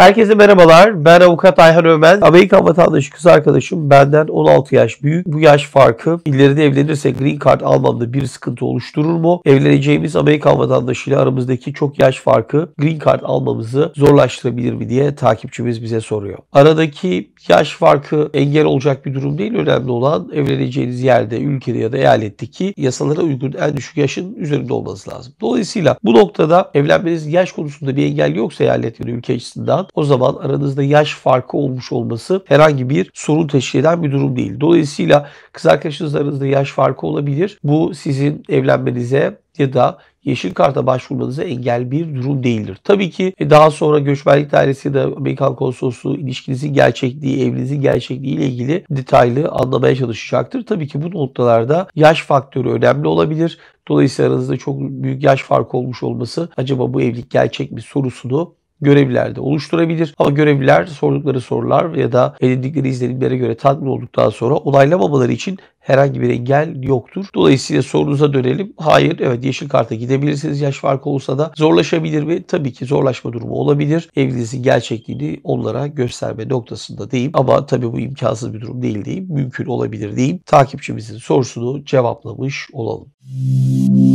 Herkese merhabalar. Ben avukat Ayhan Ömen. Amerika vatandaşı kız arkadaşım benden 16 yaş büyük. Bu yaş farkı ileride evlenirse green card almamda bir sıkıntı oluşturur mu? Evleneceğimiz Amerika vatandaşıyla aramızdaki çok yaş farkı green card almamızı zorlaştırabilir mi diye takipçimiz bize soruyor. Aradaki yaş farkı engel olacak bir durum değil. Önemli olan evleneceğiniz yerde, ülkede ya da eyaletteki yasalara uygun en düşük yaşın üzerinde olması lazım. Dolayısıyla bu noktada evlenmeniz yaş konusunda bir engel yoksa eyalet ya da ülke açısından o zaman aranızda yaş farkı olmuş olması herhangi bir sorun teşkil eden bir durum değil. Dolayısıyla kız arkadaşınız aranızda yaş farkı olabilir. Bu sizin evlenmenize ya da yeşil karta başvurmanıza engel bir durum değildir. Tabii ki e, daha sonra göçmenlik dairesi ya da Amerikan konsolosluğu ilişkinizin gerçekliği, evinizin gerçekliği ile ilgili detaylı anlamaya çalışacaktır. Tabii ki bu noktalarda yaş faktörü önemli olabilir. Dolayısıyla aranızda çok büyük yaş farkı olmuş olması acaba bu evlilik gerçek mi sorusunu görevlilerde oluşturabilir. Ama görevliler sordukları sorular ya da edindikleri izlenimlere göre tatmin olduktan sonra onaylamaları için herhangi bir engel yoktur. Dolayısıyla sorunuza dönelim. Hayır, evet yeşil karta gidebilirsiniz yaş farkı olsa da. Zorlaşabilir mi? Tabii ki zorlaşma durumu olabilir. Evliliğinizin gerçekliğini onlara gösterme noktasında deyip ama tabii bu imkansız bir durum değil deyip mümkün olabilir deyip takipçimizin sorusunu cevaplamış olalım. Müzik